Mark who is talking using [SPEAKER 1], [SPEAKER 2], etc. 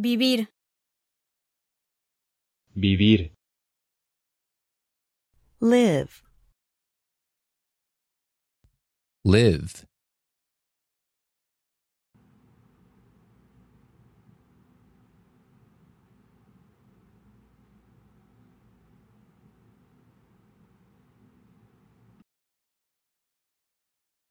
[SPEAKER 1] Vivir. Vivir. Live. Live.